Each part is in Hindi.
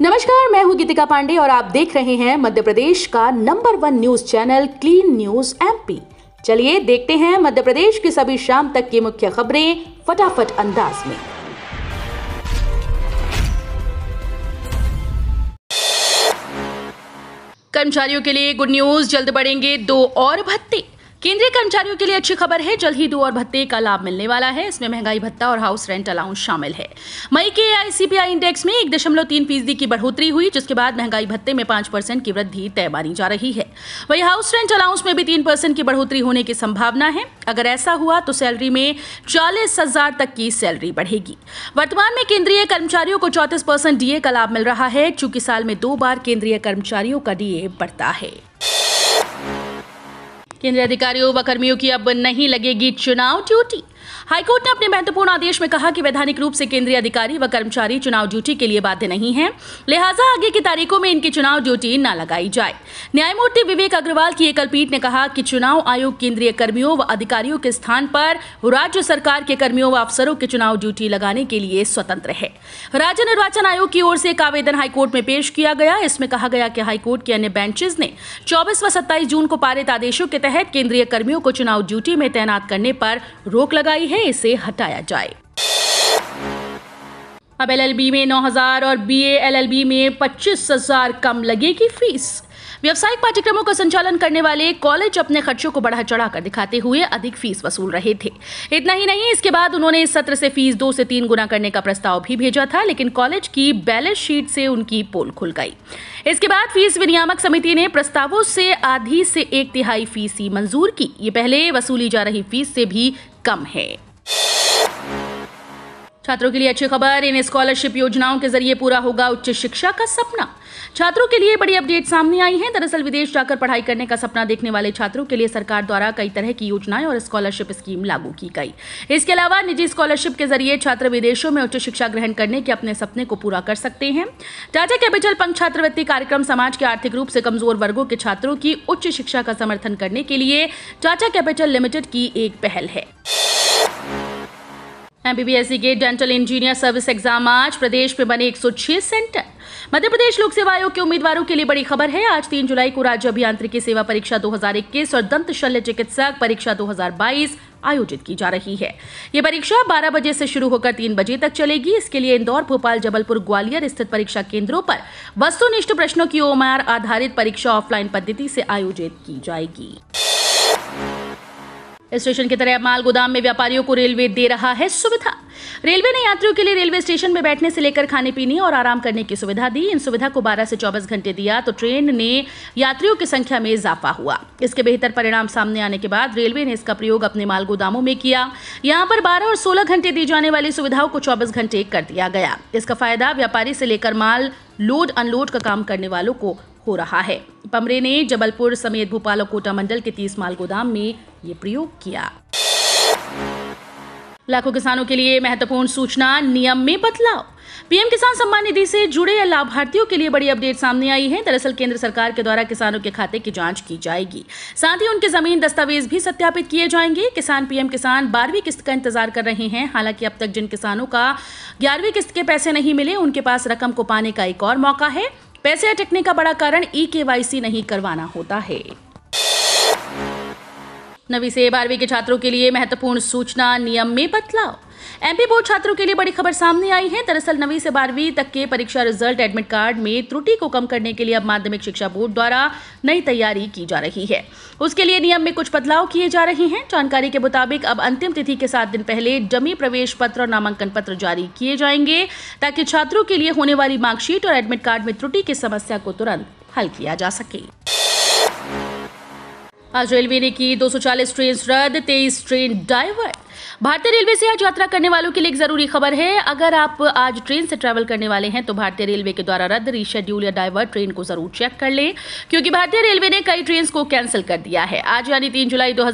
नमस्कार मैं हूँ गीतिका पांडे और आप देख रहे हैं मध्य प्रदेश का number one news channel clean news MP चलिए देखते हैं मध्य प्रदेश की सभी शाम तक की मुख्य खबरें फटाफट अंदाज में कर्मचारियों के लिए गुड न्यूज जल्द बढ़ेंगे दो और भत्ते केंद्रीय कर्मचारियों के लिए अच्छी खबर है जल्द ही दो और भत्ते का लाभ मिलने वाला है इसमें महंगाई भत्ता और हाउस रेंट अलाउंस शामिल है मई के आईसीपीआई इंडेक्स में एक दशमलव तीन फीसदी की बढ़ोतरी हुई जिसके बाद महंगाई भत्ते में पांच परसेंट की वृद्धि तय मानी जा रही है वही हाउस रेंट अलाउंस में भी तीन परसेंट की बढ़ोतरी होने की संभावना है अगर ऐसा हुआ तो सैलरी में चालीस हजार तक की सैलरी बढ़ेगी वर्तमान में केंद्रीय कर्मचारियों को चौतीस परसेंट डीए का लाभ मिल रहा है चूंकि साल में दो बार केंद्रीय कर्मचारियों का डीए बढ़ता है केंद्रीय अधिकारियों व कर्मियों की अब नहीं लगेगी चुनाव ड्यूटी हाईकोर्ट ने अपने महत्वपूर्ण आदेश में कहा कि वैधानिक रूप से केंद्रीय अधिकारी व कर्मचारी चुनाव ड्यूटी के लिए बाध्य नहीं है लिहाजा आगे की तारीखों में इनकी चुनाव ड्यूटी न लगाई जाए न्यायमूर्ति विवेक अग्रवाल की एकल पीठ ने कहा कि चुनाव आयोग केंद्रीय कर्मियों व अधिकारियों के स्थान पर राज्य सरकार के कर्मियों व अफसरों के चुनाव ड्यूटी लगाने के लिए स्वतंत्र है राज्य निर्वाचन आयोग की ओर से एक आवेदन हाईकोर्ट में पेश किया गया इसमें कहा गया कि हाईकोर्ट के अन्य बेंचेज ने चौबीस व सत्ताईस जून को पारित आदेशों के तहत केंद्रीय कर्मियों को चुनाव ड्यूटी में तैनात करने पर रोक लगा लगाई है इसे हटाया जाए अब एलएलबी में 9000 और बीए एलएलबी में 25000 कम लगेगी फीस व्यावसायिक पाठ्यक्रमों का संचालन करने वाले कॉलेज अपने खर्चों को बढ़ा चढ़ाकर दिखाते हुए अधिक फीस वसूल रहे थे इतना ही नहीं इसके बाद उन्होंने इस सत्र से फीस दो से तीन गुना करने का प्रस्ताव भी भेजा था लेकिन कॉलेज की बैलेंस शीट से उनकी पोल खुल गई इसके बाद फीस विनियामक समिति ने प्रस्तावों से आधी से एक तिहाई फीस मंजूर की ये पहले वसूली जा रही फीस से भी कम है छात्रों के लिए अच्छी खबर इन स्कॉलरशिप योजनाओं के जरिए पूरा होगा उच्च शिक्षा का सपना छात्रों के लिए बड़ी अपडेट सामने आई है दरअसल विदेश जाकर पढ़ाई करने का सपना देखने वाले छात्रों के लिए सरकार द्वारा कई तरह की योजनाएं और स्कॉलरशिप स्कीम लागू की गई इसके अलावा निजी स्कॉलरशिप के जरिए छात्र विदेशों में उच्च शिक्षा ग्रहण करने के अपने सपने को पूरा कर सकते हैं टाटा कैपिटल पंख छात्रवृत्ति कार्यक्रम समाज के आर्थिक रूप से कमजोर वर्गो के छात्रों की उच्च शिक्षा का समर्थन करने के लिए टाटा कैपिटल लिमिटेड की एक पहल है एमपीपीएससी e के डेंटल इंजीनियर सर्विस एग्जाम आज प्रदेश में बने 106 सेंटर मध्य प्रदेश लोक सेवा आयोग के उम्मीदवारों के लिए बड़ी खबर है आज 3 जुलाई को राज्य अभियांत्रिकी सेवा परीक्षा 2021 और दंत शल्य चिकित्सक परीक्षा 2022 आयोजित की जा रही है ये परीक्षा 12 बजे से शुरू होकर 3 बजे तक चलेगी इसके लिए इंदौर भोपाल जबलपुर ग्वालियर स्थित परीक्षा केंद्रों पर वस्तुनिष्ठ प्रश्नों की ओमआर आधारित परीक्षा ऑफलाइन पद्धति से आयोजित की जाएगी स्टेशन की तरह माल गोदाम में व्यापारियों को रेलवे दे रहा है सुविधा रेलवे ने यात्रियों के लिए रेलवे स्टेशन में बैठने से लेकर खाने पीने और आराम करने की सुविधा दी इन सुविधा को 12 से 24 घंटे दिया तो ट्रेन ने यात्रियों की संख्या में इजाफा हुआ इसके बेहतर परिणाम सामने आने के बाद रेलवे ने इसका प्रयोग अपने माल गोदामों में किया यहाँ पर बारह और सोलह घंटे दी जाने वाली सुविधाओं को चौबीस घंटे कर दिया गया इसका फायदा व्यापारी से लेकर माल लोड अनलोड का काम करने वालों को हो रहा है पमरे ने जबलपुर समेत भोपाल और कोटा मंडल के तीस माल गोदाम में ये प्रयोग किया लाखों किसानों के लिए महत्वपूर्ण सूचना नियम में बदलाव पीएम किसान सम्मान निधि से जुड़े लाभार्थियों के लिए बड़ी अपडेट सामने आई है दरअसल केंद्र सरकार के द्वारा किसानों के खाते की जांच की जाएगी साथ ही उनके जमीन दस्तावेज भी सत्यापित किए जाएंगे किसान पीएम किसान बारहवीं किस्त का इंतजार कर रहे हैं हालांकि अब तक जिन किसानों का ग्यारहवीं किस्त के पैसे नहीं मिले उनके पास रकम को पाने का एक और मौका है पैसे अटकने का बड़ा कारण ई नहीं करवाना होता है नवी से बारहवीं के छात्रों के लिए महत्वपूर्ण सूचना नियम में बदलाव एमपी बोर्ड छात्रों के लिए बड़ी खबर सामने आई है दरअसल नवी से बारहवीं तक के परीक्षा रिजल्ट एडमिट कार्ड में त्रुटि को कम करने के लिए अब माध्यमिक शिक्षा बोर्ड द्वारा नई तैयारी की जा रही है उसके लिए नियम में कुछ बदलाव किए जा रहे हैं जानकारी के मुताबिक अब अंतिम तिथि के सात दिन पहले डमी प्रवेश पत्र और नामांकन पत्र जारी किए जाएंगे ताकि छात्रों के लिए होने वाली मार्कशीट और एडमिट कार्ड में त्रुटि की समस्या को तुरंत हल किया जा सके आज रेलवे ने की 240 ट्रेन रद्द तेईस ट्रेन डाइवर्ट भारतीय रेलवे से आज यात्रा करने वालों के लिए एक जरूरी खबर है अगर आप आज ट्रेन से ट्रैवल करने वाले हैं तो भारतीय रेलवे के द्वारा रद्द रीशेड्यूल या डाइवर्ट ट्रेन को जरूर चेक कर लें क्योंकि भारतीय रेलवे ने कई ट्रेन को कैंसिल कर दिया है आज यानी तीन जुलाई दो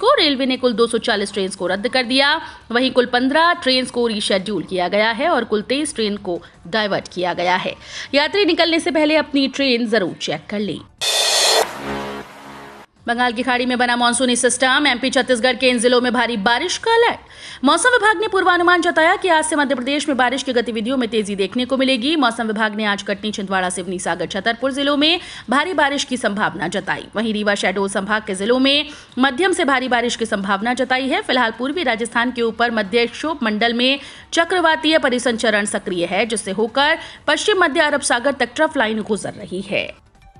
को रेलवे ने कुल दो ट्रेन को रद्द कर दिया वहीं कुल पंद्रह ट्रेन को रीशेड्यूल किया गया है और कुल तेईस ट्रेन को डाइवर्ट किया गया है यात्री निकलने से पहले अपनी ट्रेन जरूर चेक कर लें बंगाल की खाड़ी में बना मानसूनी सिस्टम एमपी छत्तीसगढ़ के इन जिलों में भारी बारिश का अलर्ट मौसम विभाग ने पूर्वानुमान जताया कि आज से मध्य प्रदेश में बारिश की गतिविधियों में तेजी देखने को मिलेगी मौसम विभाग ने आज कटनी छिंदवाड़ा सिवनी सागर छतरपुर जिलों में भारी बारिश की संभावना जताई वहीं रीवा शहडोल संभाग के जिलों में मध्यम से भारी बारिश की संभावना जताई है फिलहाल पूर्वी राजस्थान के ऊपर मध्य क्षोभ मंडल में चक्रवातीय परिसंचरण सक्रिय है जिससे होकर पश्चिम मध्य अरब सागर तक ट्रफ लाइन गुजर रही है